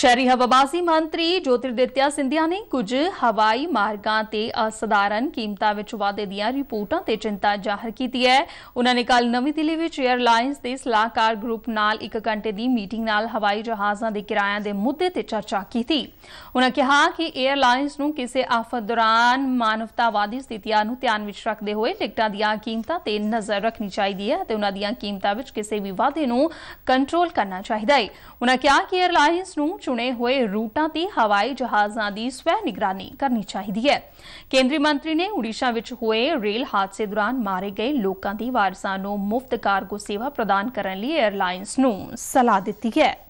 ਸ਼ਹਿਰੀ ਹਵਾਬਾਜ਼ੀ ਮੰਤਰੀ ਜੋਤਿਰਦਿੱਤਿਆ ਸਿੰਧਿਆ ਨੇ ਕੁਝ ਹਵਾਈ ਮਾਰਗਾਂ ਤੇ ਅਸਧਾਰਨ ਕੀਮਤਾਂ ਵਿੱਚ ਵਾਧੇ ਦੀਆਂ ਰਿਪੋਰਟਾਂ ਤੇ ਚਿੰਤਾ ਜ਼ਾਹਰ ਕੀਤੀ ਹੈ ਉਹਨਾਂ ਨੇ ਕੱਲ ਨਵੀਂ ਦਿੱਲੀ ਵਿੱਚ 에ਅਰਲਾਈਨਸ ਦੇ ਸਲਾਹਕਾਰ ਗਰੁੱਪ ਨਾਲ 1 ਘੰਟੇ ਦੀ ਮੀਟਿੰਗ ਨਾਲ ਹਵਾਈ ਜਹਾਜ਼ਾਂ ਦੇ ਕਿਰਾਇਆਂ ਦੇ ਮੁੱਦੇ ਤੇ ਚਰਚਾ ਕੀਤੀ ਉਹਨਾਂ ਕਿਹਾ ਕਿ 에ਅਰਲਾਈਨਸ ਨੂੰ ਕਿਸੇ ਆਫਤ ਦੌਰਾਨ ਮਾਨਵਤਾਵਾਦੀ ਸਥਿਤੀਆਂ ਨੂੰ ਧਿਆਨ ਵਿੱਚ ਰੱਖਦੇ ਹੋਏ ਟਿਕਟਾਂ ਦੀਆਂ ਕੀਮਤਾਂ ਤੇ ਨਜ਼ਰ ਰੱਖਣੀ ਚਾਹੀਦੀ ਹੈ ਤੇ ਉਹਨਾਂ ਦੀਆਂ ਕੀਮਤਾਂ ਵਿੱਚ ਕਿਸੇ ਵੀ ਵਾਧੇ ਨੂੰ ਕੰਟਰੋਲ ਕਰਨਾ ਚਾਹੀਦਾ ਹੈ ਉਹਨਾਂ ਕਿਹਾ ਕਿ 에ਅਰਲਾਈਨਸ ਨੂੰ ਚੁਣੇ ਹੋਏ ਰੂਟਾਂ ਤੇ ਹਵਾਈ ਜਹਾਜ਼ਾਂ ਦੀ ਸਵੈ ਨਿਗਰਾਨੀ ਕਰਨੀ ਚਾਹੀਦੀ ਹੈ ਕੇਂਦਰੀ ਮੰਤਰੀ ਨੇ ਉੜੀਸਾ ਵਿੱਚ ਹੋਏ ਰੇਲ ਹਾਦਸੇ ਦੌਰਾਨ ਮਾਰੇ ਗਏ ਲੋਕਾਂ ਦੀ ਵਾਰਸਾਂ ਨੂੰ ਮੁਫਤ ਕਾਰਗੋ ਸੇਵਾ ਪ੍ਰਦਾਨ ਕਰਨ ਲਈ 에ਅਰਲਾਈਨਸ ਨੂੰ ਸਲਾਹ ਦਿੱਤੀ ਹੈ